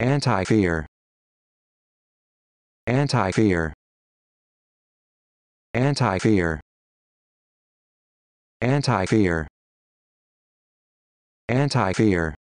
Anti-fear. Anti-fear. Anti-fear. Anti-fear. Anti-fear.